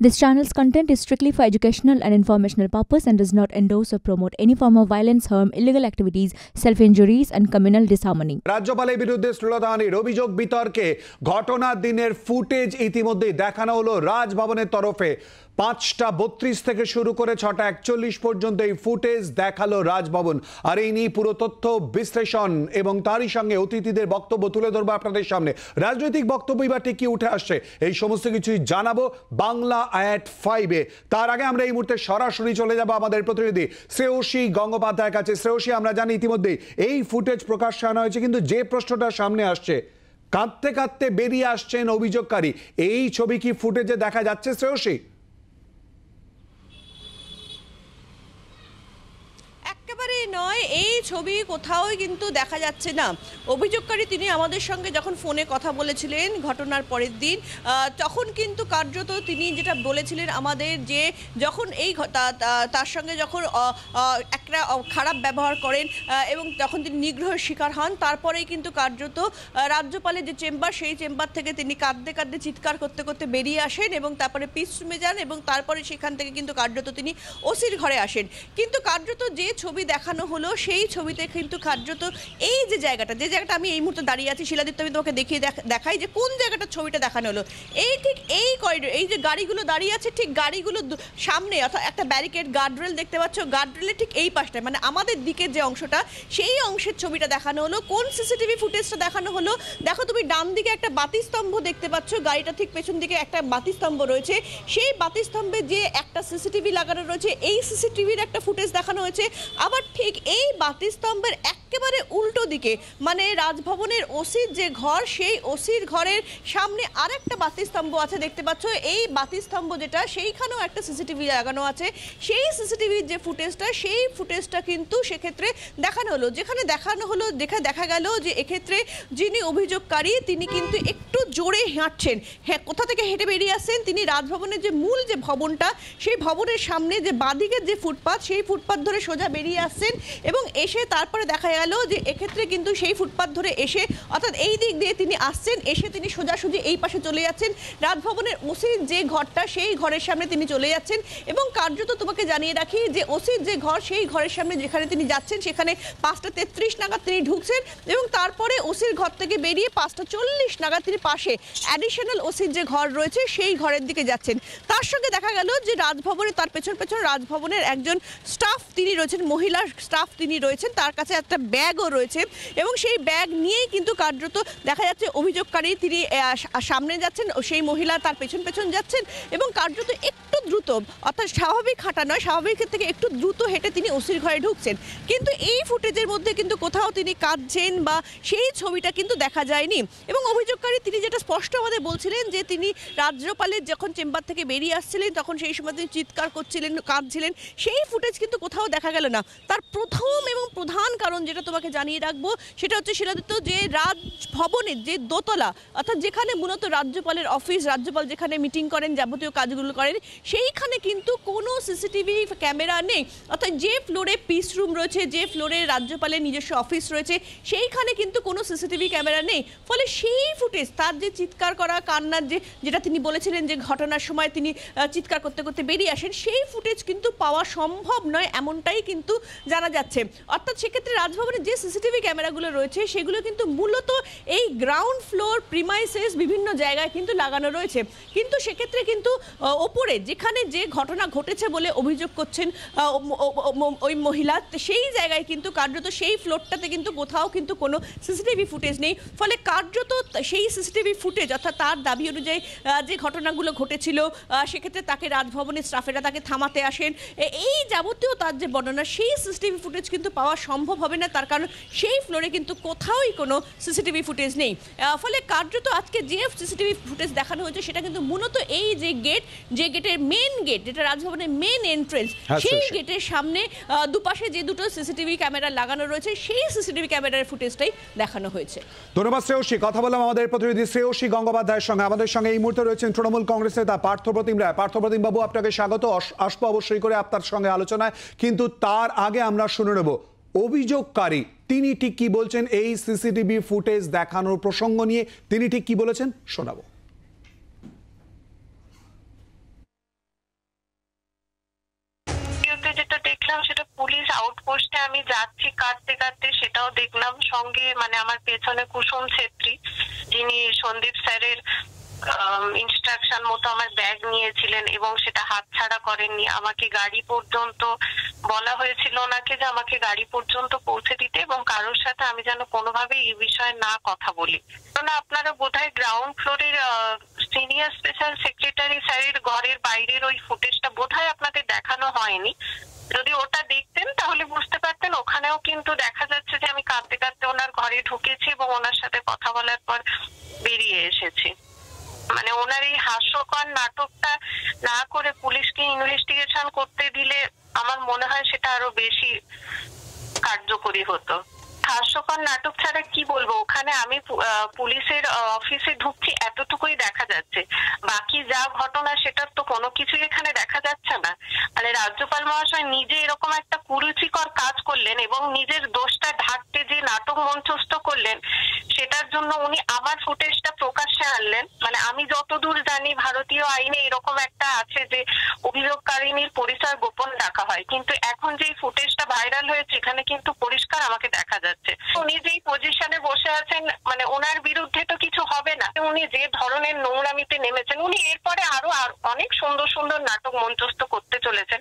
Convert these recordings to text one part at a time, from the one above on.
This channel's content is strictly for educational and informational purpose and does not endorse or promote any form of violence, harm, illegal activities, self-injuries and communal disharmony. রাজ্যপালের বিরুদ্ধে শ্লীলতাহানির অভিযোগ বিতর্কে ঘটনার দিনের footage ইতিমধ্যেই দেখানো হলো রাজভবনের তরফে পাঁচটা বত্রিশ থেকে শুরু করে ছটা একচল্লিশ পর্যন্ত এই ফুটেজ দেখালো রাজভবন আর এই নিয়ে পুরো তথ্য বিশ্লেষণ এবং তারই সঙ্গে অতিথিদের বক্তব্য তুলে ধরবো আপনাদের সামনে রাজনৈতিক বক্তব্যই বা কি উঠে আসছে এই সমস্ত কিছুই জানাবো বাংলা অ্যাট ফাইভে তার আগে আমরা এই মুহূর্তে সরাসরি চলে যাব আমাদের প্রতিনিধি শ্রেয়সী গঙ্গোপাধ্যায়ের কাছে শ্রেয়সী আমরা জানি ইতিমধ্যেই এই ফুটেজ প্রকাশ্যে আনা হয়েছে কিন্তু যে প্রশ্নটা সামনে আসছে কাঁদতে কাঁদতে বেরিয়ে আসছেন অভিযোগকারী এই ছবি কি ফুটেজে দেখা যাচ্ছে শ্রেয়সী নয় এই ছবি কোথাও কিন্তু দেখা যাচ্ছে না অভিযোগকারী তিনি আমাদের সঙ্গে যখন ফোনে কথা বলেছিলেন ঘটনার পরের দিন তখন কিন্তু কার্যত তিনি যেটা বলেছিলেন আমাদের যে যখন এই তার সঙ্গে যখন একটা খারাপ ব্যবহার করেন এবং যখন তিনি নিগ্রহের শিকার হন তারপরেই কিন্তু কার্যত রাজ্যপালের যে চেম্বার সেই চেম্বার থেকে তিনি কাঁদতে কাঁদতে চিৎকার করতে করতে বেরিয়ে আসেন এবং তারপরে পিস রুমে যান এবং তারপরে সেখান থেকে কিন্তু কার্যত তিনি ওসির ঘরে আসেন কিন্তু কার্যত যে ছবি দেখানো দেখানো হলো সেই ছবিতে কিন্তু কার্যত এই যে জায়গাটা যে জায়গাটা আমি এই মুহূর্তে দাঁড়িয়ে আছি শিলাদিত্য আমি তোমাকে দেখিয়ে দেখাই যে কোন জায়গাটা ছবিটা দেখানো হলো এই ঠিক এই করিডোর এই যে গাড়িগুলো দাঁড়িয়ে আছে ঠিক গাড়িগুলো সামনে অর্থাৎ একটা ব্যারিকেড গার্ডরেল দেখতে পাচ্ছ গার্ডরেলের ঠিক এই পাশটায় মানে আমাদের দিকের যে অংশটা সেই অংশের ছবিটা দেখানো হলো কোন সিসিটিভি ফুটেজটা দেখানো হলো দেখো তুমি ডান দিকে একটা বাতিস্তম্ভ দেখতে পাচ্ছ গাড়িটা ঠিক পেছন দিকে একটা বাতিস্তম্ভ রয়েছে সেই বাতিস্তম্ভে যে একটা সিসিটিভি লাগানো রয়েছে এই সিসিটিভির একটা ফুটেজ দেখানো হয়েছে আবার ঠিক ঠিক এই বাতিস্তম্ভের একেবারে উল্টো দিকে মানে রাজভবনের ওসির যে ঘর সেই ওসির ঘরের সামনে আর একটা বাতিস্তম্ভ আছে দেখতে পাচ্ছ এই বাতিস্তম্ভ যেটা সেইখানেও একটা সিসিটিভি লাগানো আছে সেই সিসিটিভির যে ফুটেজটা সেই ফুটেজটা কিন্তু সেক্ষেত্রে দেখানো হলো যেখানে দেখানো হলো দেখা দেখা গেল যে এক্ষেত্রে যিনি অভিযোগকারী তিনি কিন্তু একটু জোরে হাঁটছেন হ্যাঁ কোথা থেকে হেঁটে বেরিয়ে আসছেন তিনি রাজভবনের যে মূল যে ভবনটা সেই ভবনের সামনে যে বাঁদিকের যে ফুটপাথ সেই ফুটপাথ ধরে সোজা বেরিয়ে আসছেন এবং এসে তারপরে দেখা গেল যে এক্ষেত্রে কিন্তু সেই ফুটপাথ ধরে এসে অর্থাৎ এই দিক দিয়ে তিনি আসছেন এসে তিনি সোজাসুজি এই পাশে চলে যাচ্ছেন রাজভবনের ওসির যে ঘরটা সেই ঘরের সামনে তিনি চলে যাচ্ছেন এবং কার্যত তোমাকে জানিয়ে রাখি যে ওসির যে ঘর সেই ঘরের সামনে যেখানে তিনি যাচ্ছেন সেখানে পাঁচটা তেত্রিশ নাগাদ তিনি ঢুকছেন এবং তারপরে ওসির ঘর থেকে বেরিয়ে পাঁচটা চল্লিশ নাগাদ তিনি পাশে অ্যাডিশনাল ওসির যে ঘর রয়েছে সেই ঘরের দিকে যাচ্ছেন তার সঙ্গে দেখা গেল যে রাজভবনে তার পেছন পেছন রাজভবনের একজন স্টাফ তিনি রয়েছেন মহিলা স্টাফ তিনি রয়েছেন তার কাছে একটা ব্যাগও রয়েছে এবং সেই ব্যাগ নিয়েই কিন্তু কার্যত দেখা যাচ্ছে অভিযোগকারী তিনি সামনে যাচ্ছেন সেই মহিলা তার পেছন পেছন যাচ্ছেন এবং কার্যত একটু দ্রুত অর্থাৎ স্বাভাবিক হাঁটা নয় স্বাভাবিক থেকে একটু দ্রুত হেঁটে তিনি ওসির ঘরে ঢুকছেন কিন্তু এই ফুটেজের মধ্যে কিন্তু কোথাও তিনি কাঁদছেন বা সেই ছবিটা কিন্তু দেখা যায়নি এবং অভিযোগকারী তিনি যেটা স্পষ্টভাবে বলছিলেন যে তিনি রাজ্যপালের যখন চেম্বার থেকে বেরিয়ে আসছিলেন তখন সেই সময় তিনি চিৎকার করছিলেন কাঁদছিলেন সেই ফুটেজ কিন্তু কোথাও দেখা গেল না তার প্রথম এবং প্রধান কারণ যেটা তোমাকে জানিয়ে রাখবো সেটা হচ্ছে শিলাদিত্য যে রাজভবনের যে দোতলা অর্থাৎ যেখানে মূলত রাজ্যপালের অফিস রাজ্যপাল যেখানে মিটিং করেন যাবতীয় কাজগুলো করেন সেইখানে কিন্তু কোনো সিসিটিভি ক্যামেরা নেই অর্থাৎ যে ফ্লোরে পিস রুম রয়েছে যে ফ্লোরে রাজ্যপালের নিজস্ব অফিস রয়েছে সেইখানে কিন্তু কোনো সিসিটিভি ক্যামেরা নেই ফলে সেই ফুটেজ তার যে চিৎকার করা কান্নার যে যেটা তিনি বলেছিলেন যে ঘটনার সময় তিনি চিৎকার করতে করতে বেরিয়ে আসেন সেই ফুটেজ কিন্তু পাওয়া সম্ভব নয় এমনটাই কিন্তু জানা জানা যাচ্ছে অর্থাৎ সেক্ষেত্রে রাজভবনের যে সিসিটিভি ক্যামেরাগুলো রয়েছে সেগুলো কিন্তু মূলত এই গ্রাউন্ড ফ্লোর প্রিমাইসেস বিভিন্ন জায়গায় কিন্তু লাগানো রয়েছে কিন্তু সেক্ষেত্রে কিন্তু ওপরে যেখানে যে ঘটনা ঘটেছে বলে অভিযোগ করছেন ওই মহিলা সেই জায়গায় কিন্তু কার্যত সেই ফ্লোরটাতে কিন্তু কোথাও কিন্তু কোনো সিসিটিভি ফুটেজ নেই ফলে কার্যত সেই সিসিটিভি ফুটেজ অর্থাৎ তার দাবি অনুযায়ী যে ঘটনাগুলো ঘটেছিল সেক্ষেত্রে তাকে রাজভবনের স্টাফেরা তাকে থামাতে আসেন এই যাবতীয় তার যে বর্ণনা সেই সিসিটিভি ফুটেজ কিন্তু পাওয়া সম্ভব হবে না তার কারণ সেই ফ্লোরে কিন্তু কোথাওই কোনো সিসিটিভি ফুটেজ নেই ফলে কার্যত আজকে যে সিসিটিভি ফুটেজ দেখানো হয়েছে সেটা কিন্তু মূলত এই যে গেট যে গেটের মেন গেট যেটা রাজভবনের মেন এন্ট্রেন্স হ্যাঁ, সেই গেটের সামনে দুপাশে যে দুটো সিসিটিভি ক্যামেরা লাগানো রয়েছে সেই সিসিটিভি ক্যামেরার ফুটেজটাই দেখানো হয়েছে ধন্যবাদ শ্রেয়সী কথা বললাম আমাদের প্রতিনিধি শ্রেয়সী গঙ্গোপাধ্যায়ের সঙ্গে আমাদের সঙ্গে এই মুহূর্তে রয়েছেন তৃণমূল কংগ্রেস নেতা পার্থপ্রতিম রায় পার্থপ্রতিম বাবু আপনাকে স্বাগত আসবো অবশ্যই করে আপনার সঙ্গে আলোচনায় কিন্তু তার আগে আমরা আমরা শুনে নেব অভিযোগকারী তিনি ঠিক কি বলছেন এই সিসিটিভি ফুটেজ দেখানোর প্রসঙ্গ নিয়ে তিনি ঠিক কি বলেছেন শোনাব আমি যাচ্ছি কাঁদতে কাঁদতে সেটাও দেখলাম সঙ্গে মানে আমার পেছনে কুসুম ছেত্রী যিনি সন্দীপ স্যারের ইনস্ট্রাকশন মতো আমার ব্যাগ নিয়েছিলেন এবং সেটা হাতছাড়া করেননি আমাকে গাড়ি পর্যন্ত বলা হয়েছিল ওনাকে যে আমাকে গাড়ি পর্যন্ত পৌঁছে দিতে এবং কারোর সাথে আমি যেন কোনোভাবে এই বিষয়ে না কথা বলি কেননা আপনারা বোধহয় গ্রাউন্ড ফ্লোরের সিনিয়র স্পেশাল সেক্রেটারি স্যারের ঘরের বাইরের ওই ফুটেজটা বোধহয় আপনাদের দেখানো হয়নি যদি ওটা দেখতেন তাহলে বুঝতে পারতেন ওখানেও কিন্তু দেখা যাচ্ছে যে আমি কাঁদতে কাঁদতে ওনার ঘরে ঢুকেছি এবং ওনার সাথে কথা বলার পর বেরিয়ে এসেছি মানে ওনার এই হাস্যকর নাটকটা না করে পুলিশকে ইনভেস্টিগেশন করতে দিলে আমার মনে হয় সেটা আরো বেশি কার্যকরী হতো হাস্যকর নাটক ছাড়া কি বলবো ওখানে আমি পুলিশের অফিসে ঢুকছি এতটুকুই দেখা যাচ্ছে বাকি যা ঘটনা সেটার তো কোনো কিছুই এখানে দেখা যাচ্ছে না মানে রাজ্যপাল মহাশয় নিজে এরকম একটা কুরুচিকর কাজ করলেন এবং নিজের দোষটা ঢাকতে যে নাটক মঞ্চস্থ করলেন সেটার জন্য উনি আমার ফুটেজটা প্রকাশ্যে আনলেন মানে আমি যতদূর জানি ভারতীয় আইনে এরকম একটা আছে যে অভিযোগকারিনীর পরিচয় গোপন রাখা হয় কিন্তু এখন যে ফুটেজটা ভাইরাল হয়েছে এখানে কিন্তু পরিষ্কার আমাকে দেখা উনি যেই পজিশনে বসে আছেন মানে ওনার বিরুদ্ধে তো কিছু হবে না উনি যে ধরনের নোংরামিতে নেমেছেন উনি এরপরে আরো অনেক সুন্দর সুন্দর নাটক মঞ্চস্থ করতে চলেছেন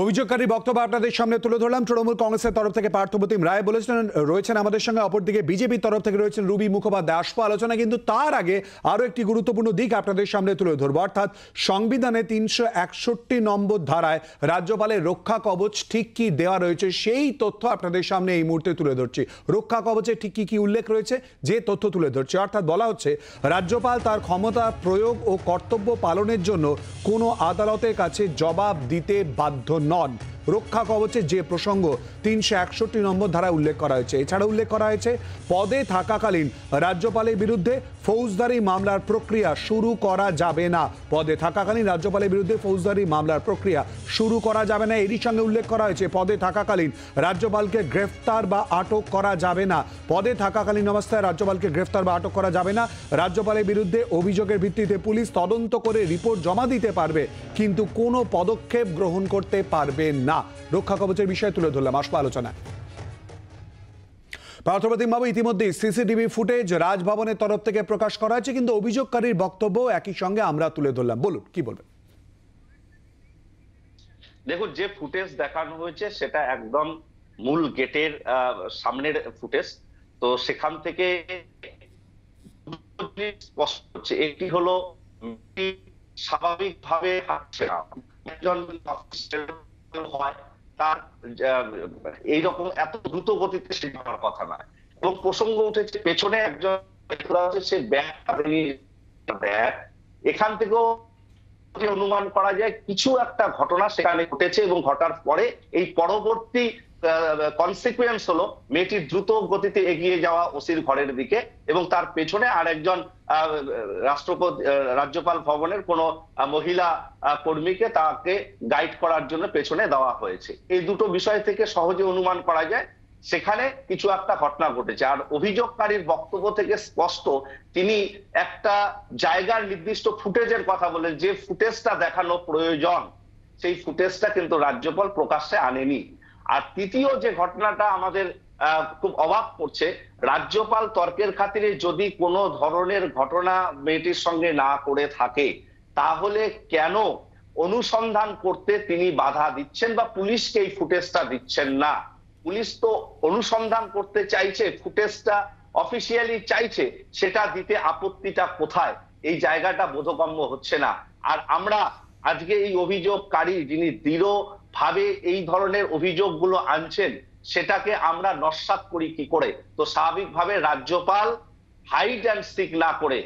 অভিযোগকারী বক্তব্য আপনাদের সামনে তুলে ধরলাম তৃণমূল কংগ্রেসের তরফ থেকে পার্থপ্রতিম রায় বলেছিলেন রয়েছেন আমাদের সঙ্গে অপরদিকে বিজেপির তরফ থেকে রয়েছেন রুবি মুখোপাধ্যায় আসবো আলোচনা কিন্তু তার আগে আরও একটি গুরুত্বপূর্ণ দিক আপনাদের সামনে তুলে ধরবো অর্থাৎ সংবিধানে তিনশো একষট্টি নম্বর ধারায় রাজ্যপালের রক্ষা কবচ ঠিক কি দেওয়া রয়েছে সেই তথ্য আপনাদের সামনে এই মুহূর্তে তুলে ধরছি রক্ষা কবচে ঠিক কী কী উল্লেখ রয়েছে যে তথ্য তুলে ধরছি অর্থাৎ বলা হচ্ছে রাজ্যপাল তার ক্ষমতা প্রয়োগ ও কর্তব্য পালনের জন্য কোনো আদালতের কাছে জবাব দিতে বাধ্য nod রক্ষা কবচের যে প্রসঙ্গ তিনশো একষট্টি নম্বর ধারায় উল্লেখ করা হয়েছে এছাড়া উল্লেখ করা হয়েছে পদে থাকাকালীন রাজ্যপালের বিরুদ্ধে ফৌজদারি মামলার প্রক্রিয়া শুরু করা যাবে না পদে থাকাকালীন রাজ্যপালের বিরুদ্ধে ফৌজদারি মামলার প্রক্রিয়া শুরু করা যাবে না এরই সঙ্গে উল্লেখ করা হয়েছে পদে থাকাকালীন রাজ্যপালকে গ্রেফতার বা আটক করা যাবে না পদে থাকাকালীন অবস্থায় রাজ্যপালকে গ্রেফতার বা আটক করা যাবে না রাজ্যপালের বিরুদ্ধে অভিযোগের ভিত্তিতে পুলিশ তদন্ত করে রিপোর্ট জমা দিতে পারবে কিন্তু কোনো পদক্ষেপ গ্রহণ করতে পারবে না না রক্ষা কবচের বিষয়ে তুলে ধরলাম আসবো আলোচনায় পার্থপ্রতিমবাবু ইতিমধ্যে সিসিটিভি ফুটেজ রাজভবনের তরফ থেকে প্রকাশ করা হয়েছে কিন্তু অভিযোগকারীর বক্তব্য একই সঙ্গে আমরা তুলে ধরলাম বলুন কি বলবেন দেখুন যে ফুটেজ দেখানো হয়েছে সেটা একদম মূল গেটের সামনের ফুটেজ তো সেখান থেকে স্পষ্ট একটি হলো স্বাভাবিকভাবে হাঁটছে না হয় তার এইরকম এত দ্রুত গতিতে সে যাওয়ার কথা নয় এবং প্রসঙ্গ উঠেছে পেছনে একজন সে ব্যাগ এখান থেকেও অনুমান করা যায় কিছু একটা ঘটনা সেখানে ঘটেছে এবং ঘটার পরে এই পরবর্তী কনসিকুয়েন্স হলো মেয়েটির দ্রুত গতিতে এগিয়ে যাওয়া ওসির ঘরের দিকে এবং তার পেছনে আর একজন রাষ্ট্রপতি রাজ্যপাল ভবনের কোন মহিলা কর্মীকে তাকে গাইড করার জন্য পেছনে দেওয়া হয়েছে এই দুটো বিষয় থেকে সহজে অনুমান করা যায় সেখানে কিছু একটা ঘটনা ঘটেছে আর অভিযোগকারীর বক্তব্য থেকে স্পষ্ট তিনি একটা জায়গার নির্দিষ্ট ফুটেজের কথা বলেন যে ফুটেজটা দেখানো প্রয়োজন সেই ফুটেজটা কিন্তু রাজ্যপাল প্রকাশ্যে আনেনি আর তৃতীয় যে ঘটনাটা আমাদের খুব অবাক করছে রাজ্যপাল তর্কের খাতিরে যদি কোনো ধরনের ঘটনা মেয়েটির সঙ্গে না করে থাকে তাহলে কেন অনুসন্ধান করতে তিনি বাধা দিচ্ছেন বা পুলিশকে এই ফুটেজটা দিচ্ছেন না পুলিশ তো অনুসন্ধান করতে চাইছে ফুটেজটা অফিসিয়ালি চাইছে সেটা দিতে আপত্তিটা কোথায় এই জায়গাটা বোধগম্য হচ্ছে না আর আমরা আজকে এই অভিযোগকারী যিনি দৃঢ় ভাবে এই ধরনের অভিযোগগুলো আনছেন সেটাকে আমরা নস্বাত করি কি করে তো স্বাভাবিকভাবে রাজ্যপাল হাইড অ্যান্ড সিক না করে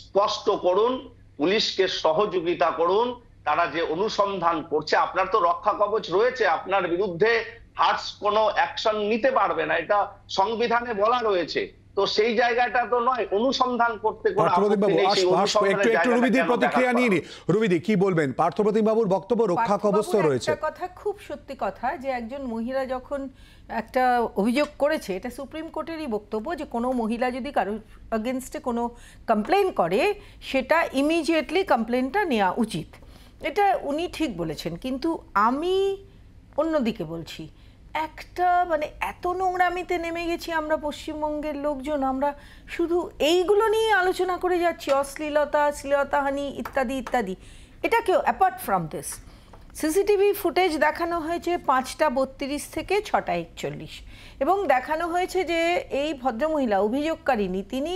স্পষ্ট করুন পুলিশকে সহযোগিতা করুন তারা যে অনুসন্ধান করছে আপনার তো রক্ষা কবচ রয়েছে আপনার বিরুদ্ধে হার্স কোনো অ্যাকশন নিতে পারবে না এটা সংবিধানে বলা রয়েছে তো সেই জায়গাটা তো নয় অনুসন্ধান করতে বাবুর বক্তব্য রয়েছে খুব সত্যি কথা যে একজন মহিলা যখন একটা অভিযোগ করেছে এটা সুপ্রিম কোর্টেরই বক্তব্য যে মহিলা যদি কারোর কোনো কমপ্লেন করে সেটা ইমিডিয়েটলি কমপ্লেনটা নেওয়া উচিত এটা উনি ঠিক বলেছেন কিন্তু আমি অন্যদিকে বলছি একটা মানে এত নোংরামিতে নেমে গেছি আমরা পশ্চিমবঙ্গের লোকজন আমরা শুধু এইগুলো নিয়ে আলোচনা করে যাচ্ছি অশ্লীলতা শ্লীলতাহানি ইত্যাদি ইত্যাদি এটা কেউ apart from this CCTV footage দেখানো হয়েছে পাঁচটা বত্রিশ থেকে ছটা একচল্লিশ এবং দেখানো হয়েছে যে এই ভদ্রমহিলা অভিযোগকারিনী তিনি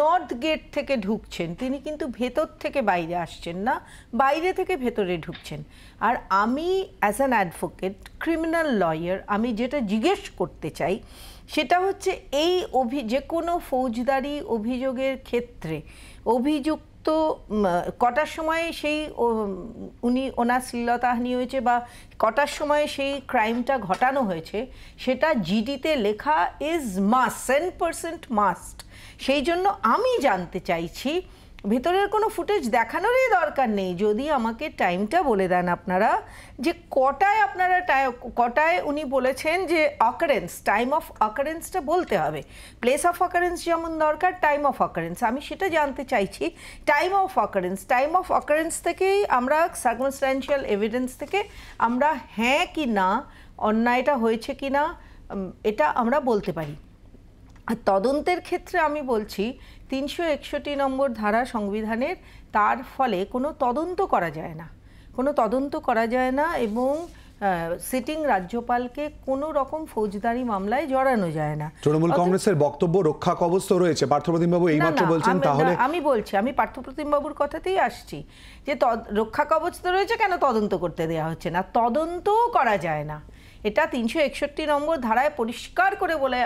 নর্থ গেট থেকে ঢুকছেন তিনি কিন্তু ভেতর থেকে বাইরে আসছেন না বাইরে থেকে ভেতরে ঢুকছেন আর আমি as an advocate criminal lawyer আমি যেটা জিজ্ঞেস করতে চাই সেটা হচ্ছে এই অভি যে কোনো ফৌজদারি অভিযোগের ক্ষেত্রে অভিযুক্ত তো কটার সময় সেই উনি ওনার শ্লীলতাহানি হয়েছে বা কটার সময় সেই ক্রাইমটা ঘটানো হয়েছে সেটা জিডিতে লেখা is must cent percent must সেই জন্য আমি জানতে চাইছি ভেতরের কোনো ফুটেজ দেখানোরই দরকার নেই যদি আমাকে টাইমটা বলে দেন আপনারা যে কটায় আপনারা কটায় উনি বলেছেন যে অকারেন্স টাইম অফ অকারেন্সটা বলতে হবে প্লেস অফ অকারেন্স যেমন দরকার টাইম অফ অকারেন্স আমি সেটা জানতে চাইছি time of occurrence time of occurrence থেকেই আমরা সার্কমস্ট্যান্সিয়াল এভিডেন্স থেকে আমরা হ্যাঁ কি না অন্যায়টা হয়েছে কি না এটা আমরা বলতে পারি আর তদন্তের ক্ষেত্রে আমি বলছি তিনশো একষট্টি নম্বর ধারা সংবিধানের তার ফলে কোনো তদন্ত করা যায় না কোনো তদন্ত করা যায় না এবং সিটিং রাজ্যপালকে কোনো রকম ফৌজদারি মামলায় জড়ানো যায় না তৃণমূল কংগ্রেসের বক্তব্য রক্ষা কবস্থ রয়েছে পার্থপ্রতিমবাবু এই এইমাত্র বলছেন তাহলে আমি বলছি আমি পার্থপ্রতিমবাবুর কথাতেই আসছি যে রক্ষা কবস্থ রয়েছে কেন তদন্ত করতে দেওয়া হচ্ছে না তদন্তও করা যায় না এটা তিনশো একষট্টি নম্বর ধারায় পরিষ্কার করে বলে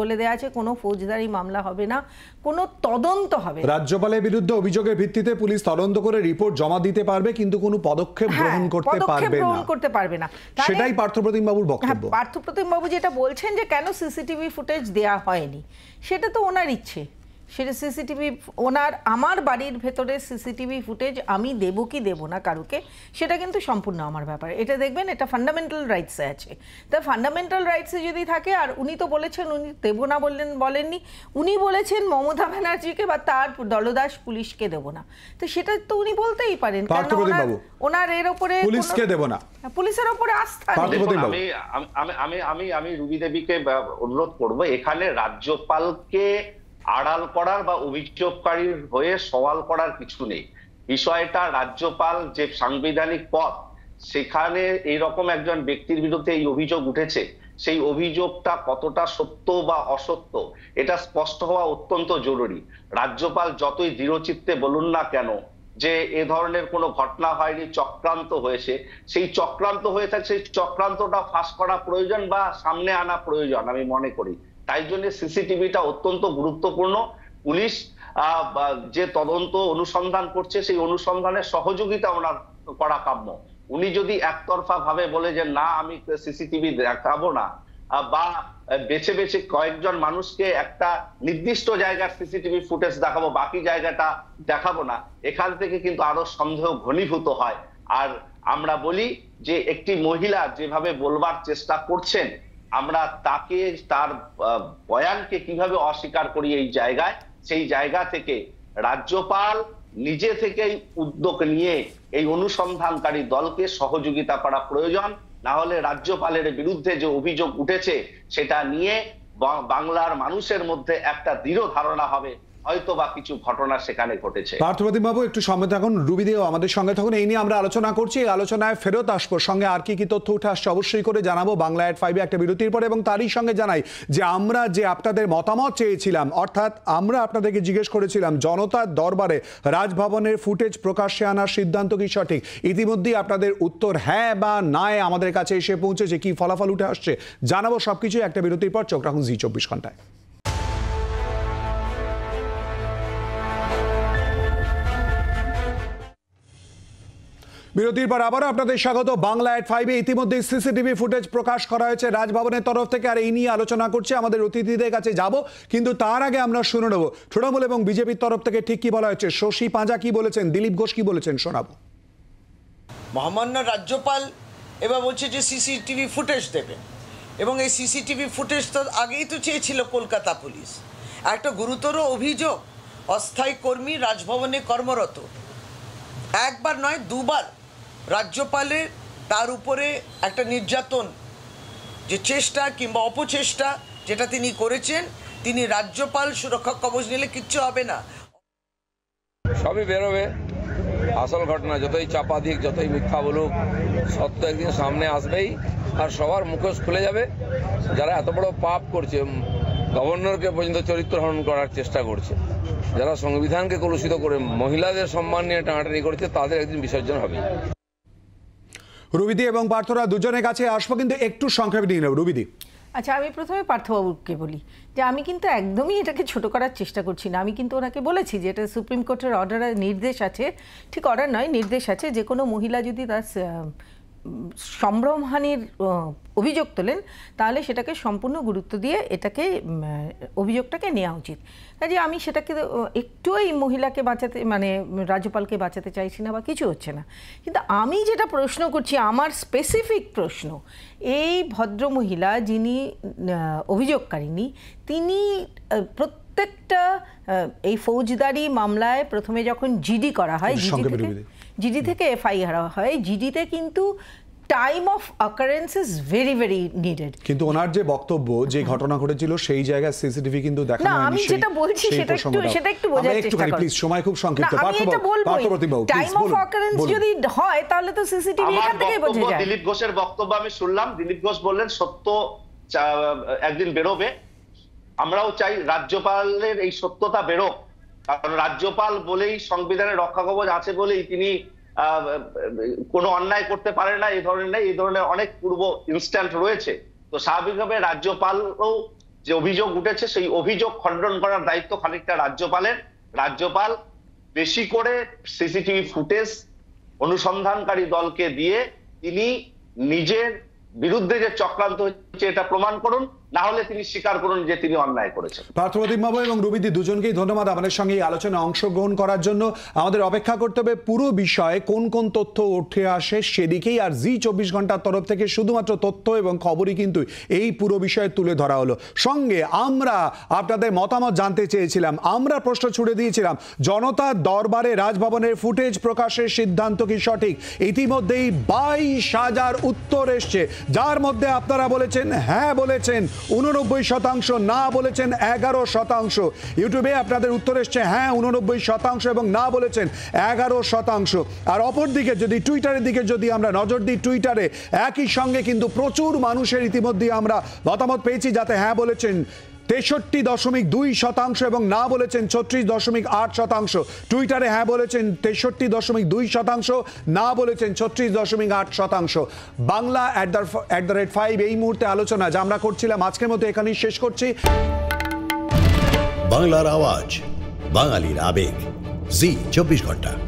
বলে দেওয়া আছে কোনো ফৌজদারি মামলা হবে না কোনো তদন্ত হবে রাজ্যপালের বিরুদ্ধে অভিযোগের ভিত্তিতে পুলিশ তদন্ত করে রিপোর্ট জমা দিতে পারবে কিন্তু কোনো পদক্ষেপ হ্যাঁ, গ্রহণ করতে পারবে না করতে পারবে না সেটাই পার্থপ্রতিম বাবুর বক্তব্য হ্যাঁ, পার্থপ্রতিম বাবু যেটা বলছেন যে কেন সিসিটিভি ফুটেজ দেয়া হয়নি সেটা তো ওনার ইচ্ছে সেটা সিসিটিভি ওনার আমার বাড়ির ভেতরে সিসিটিভি ফুটেজ আমি দেবো কি দেবো না কারুকে সেটা কিন্তু সম্পূর্ণ আমার ব্যাপার এটা দেখবেন এটা ফান্ডামেন্টাল রাইটসে আছে তা ফান্ডামেন্টাল রাইটসে যদি থাকে আর উনি তো বলেছেন উনি দেবো না বললেন বলেননি উনি বলেছেন মমতা ব্যানার্জিকে বা তার দলদাস পুলিশকে দেবো না তো সেটা তো উনি বলতেই পারেন ওনার এর ওপরে পুলিশকে দেবো না হ্যাঁ, পুলিশের ওপরে আস্থা আমি আমি আমি আমি রুবি দেবীকে অনুরোধ করবো এখানে রাজ্যপালকে আড়াল করার বা অভিযোগকারীর হয়ে সওয়াল করার কিছু নেই বিষয়টা রাজ্যপাল যে সাংবিধানিক পথ সেখানে এইরকম একজন ব্যক্তির বিরুদ্ধে এই অভিযোগ উঠেছে সেই অভিযোগটা কতটা সত্য বা অসত্য এটা স্পষ্ট হওয়া অত্যন্ত জরুরি রাজ্যপাল যতই দৃঢ়চিত্তে বলুন না কেন যে এ ধরনের কোনো ঘটনা হয়নি চক্রান্ত হয়েছে সেই চক্রান্ত হয়ে থাকে সেই চক্রান্তটা ফাঁস করা প্রয়োজন বা সামনে আনা প্রয়োজন আমি মনে করি তাই জন্য সিসিটিভিটা অত্যন্ত গুরুত্বপূর্ণ পুলিশ যে তদন্ত অনুসন্ধান করছে সেই অনুসন্ধানের সহযোগিতা ওনার করা কাম্য উনি যদি একতরফা ভাবে বলে যে না আমি সিসিটিভি দেখাবো না বা বেছে বেছে কয়েকজন মানুষকে একটা নির্দিষ্ট জায়গার সিসিটিভি ফুটেজ দেখাবো বাকি জায়গাটা দেখাবো না এখান থেকে কিন্তু আরো সন্দেহ ঘনীভূত হয় আর আমরা বলি যে একটি মহিলা যেভাবে বলবার চেষ্টা করছেন আমরা তাকে তার বয়ানকে কিভাবে অস্বীকার করি এই জায়গায় সেই জায়গা থেকে রাজ্যপাল নিজে থেকেই উদ্যোগ নিয়ে এই অনুসন্ধানকারী দলকে সহযোগিতা করা প্রয়োজন না হলে রাজ্যপালের বিরুদ্ধে যে অভিযোগ উঠেছে সেটা নিয়ে বাংলার মানুষের মধ্যে একটা দৃঢ় ধারণা হবে হয়তো বা কিছু ঘটনা সেখানে ঘটেছে পার্থপ্রতিম বাবু একটু সময় থাকুন রুবি দেও আমাদের সঙ্গে থাকুন এই নিয়ে আমরা আলোচনা করছি এই আলোচনায় ফেরত আসবো সঙ্গে আর কি কি তথ্য উঠে আসছে অবশ্যই করে জানাবো বাংলা অ্যাট ফাইভে একটা বিরতির পরে এবং তারই সঙ্গে জানাই যে আমরা যে আপনাদের মতামত চেয়েছিলাম অর্থাৎ আমরা আপনাদেরকে জিজ্ঞেস করেছিলাম জনতার দরবারে রাজভবনের ফুটেজ প্রকাশ্যে আনার সিদ্ধান্ত কি সঠিক ইতিমধ্যেই আপনাদের উত্তর হ্যাঁ বা নায় আমাদের কাছে এসে পৌঁছেছে কি ফলাফল উঠে আসছে জানাবো সবকিছু একটা বিরতির পর চোখ রাখুন জি চব্বিশ ঘন্টায় বিরতির পর আবারও আপনাদের স্বাগত বাংলা এট ফাইভে ইতিমধ্যে সিসিটিভি ফুটেজ প্রকাশ করা হয়েছে রাজভবনের তরফ থেকে আর এই নিয়ে আলোচনা করছে আমাদের অতিথিদের কাছে যাব কিন্তু তার আগে আমরা শুনে নেব তৃণমূল এবং বিজেপির তরফ থেকে ঠিক কি বলা হয়েছে শশী পাঁজা কি বলেছেন দিলীপ ঘোষ কি বলেছেন শোনাব মহামান্য রাজ্যপাল এবার বলছে যে সিসিটিভি ফুটেজ দেবে এবং এই সিসিটিভি ফুটেজ তো আগেই তো চেয়েছিল কলকাতা পুলিশ একটা গুরুতর অভিযোগ অস্থায়ী কর্মী রাজভবনে কর্মরত একবার নয় দুবার রাজ্যপালের তার উপরে একটা নির্যাতন যে চেষ্টা কিংবা অপচেষ্টা যেটা তিনি করেছেন তিনি রাজ্যপাল সুরক্ষা কবচ নিলে কিচ্ছু হবে না সবই বেরোবে আসল ঘটনা যতই চাপা দিক যতই মিথ্যা বলুক সত্য একদিন সামনে আসবেই আর সবার মুখোশ খুলে যাবে যারা এত বড় পাপ করছে গভর্নরকে পর্যন্ত চরিত্রহরণ করার চেষ্টা করছে যারা সংবিধানকে কলুষিত করে মহিলাদের সম্মান নিয়ে টানাটানি করছে তাদের একদিন বিসর্জন হবে রুবিদি এবং পার্থরা দুজনের কাছে আসবো কিন্তু একটু সংক্ষেপে নিয়ে নেব রুবিদি আচ্ছা আমি প্রথমে পার্থবাবুকে বলি যে আমি কিন্তু একদমই এটাকে ছোট করার চেষ্টা করছি না আমি কিন্তু ওনাকে বলেছি যে এটা সুপ্রিম কোর্টের অর্ডার নির্দেশ আছে ঠিক অর্ডার নয় নির্দেশ আছে যে কোনো মহিলা যদি তার সম্ভ্রমহানির অভিযোগ তোলেন তাহলে সেটাকে সম্পূর্ণ গুরুত্ব দিয়ে এটাকে অভিযোগটাকে নেওয়া উচিত কাজে আমি সেটাকে একটু এই মহিলাকে বাঁচাতে মানে রাজ্যপালকে বাঁচাতে চাইছি না বা কিছু হচ্ছে না কিন্তু আমি যেটা প্রশ্ন করছি আমার স্পেসিফিক প্রশ্ন এই ভদ্র মহিলা যিনি অভিযোগকারিনী তিনি প্রত্যেকটা এই ফৌজদারি মামলায় প্রথমে যখন জিডি করা হয় জিডি থেকে জিডি থেকে এফআইআর হয় জিডিতে কিন্তু time of occurrence is very very needed কিন্তু ওনার যে বক্তব্য যে ঘটনা ঘটেছিল সেই জায়গায় সিসিটিভি কিন্তু দেখানো হয়নি আমি যেটা বলছি সেটা একটু সেটা একটু বোঝার চেষ্টা করুন প্লিজ সময় খুব সংক্ষিপ্ত পার্থ পার্থ পার্থপ্রতিম বাবু টাইম অফ অকারেন্স যদি হয় তাহলে তো সিসিটিভি এখান থেকে বোঝা যায় দিলীপ ঘোষের বক্তব্য আমি শুনলাম দিলীপ ঘোষ বললেন সত্য একদিন বেরোবে আমরাও চাই রাজ্যপালের এই সত্যতা বেরোক কারণ রাজ্যপাল বলেই সংবিধানের রক্ষা কবচ আছে বলেই তিনি কোনো অন্যায় করতে পারে না এই ধরনের এই ধরনের অনেক পূর্ব ইনস্ট্যান্ট রয়েছে তো স্বাভাবিকভাবে রাজ্যপালও যে অভিযোগ উঠেছে সেই অভিযোগ খণ্ডন করার দায়িত্ব খানিকটা রাজ্যপালের রাজ্যপাল বেশি করে সিসিটিভি ফুটেজ অনুসন্ধানকারী দলকে দিয়ে তিনি নিজের বিরুদ্ধে যে চক্রান্ত হচ্ছে এটা প্রমাণ করুন না হলে তিনি স্বীকার করুন যে তিনি অন্যায় করেছেন পার্থপ্রতিম বাবু এবং রুবিদি দুজনকেই ধন্যবাদ আমাদের সঙ্গে এই আলোচনায় অংশগ্রহণ করার জন্য আমাদের অপেক্ষা করতে হবে পুরো বিষয়ে কোন কোন তথ্য উঠে আসে সেদিকেই আর জি চব্বিশ ঘন্টার তরফ থেকে শুধুমাত্র তথ্য এবং খবরই কিন্তু এই পুরো বিষয়ে তুলে ধরা হলো সঙ্গে আমরা আপনাদের মতামত জানতে চেয়েছিলাম আমরা প্রশ্ন ছুড়ে দিয়েছিলাম জনতা দরবারে রাজভবনের ফুটেজ প্রকাশের সিদ্ধান্ত কি সঠিক ইতিমধ্যেই বাইশ হাজার উত্তর এসছে যার মধ্যে আপনারা বলেছেন বলেছেন হ্যাঁ বলেছেন উননব্বই শতাংশ না বলেছেন এগারো শতাংশ ইউটিউবে আপনাদের উত্তর এসছে হ্যাঁ উননব্বই শতাংশ এবং না বলেছেন এগারো শতাংশ আর অপরদিকে যদি টুইটারের দিকে যদি আমরা নজর দিই টুইটারে একই সঙ্গে কিন্তু প্রচুর মানুষের ইতিমধ্যে আমরা মতামত পেয়েছি যাতে হ্যাঁ বলেছেন তেষট্টি দশমিক দুই শতাংশ এবং না বলেছেন ছত্রিশ দশমিক আট শতাংশ টুইটারে হ্যাঁ বলেছেন তেষট্টি দশমিক দুই শতাংশ না বলেছেন ছত্রিশ দশমিক আট শতাংশ Bangla at the at the rate five এই মুহূর্তে আলোচনা যা আমরা করছিলাম আজকের মতো এখানেই শেষ করছি বাংলার আওয়াজ বাঙালির আবেগ জি চব্বিশ ঘন্টা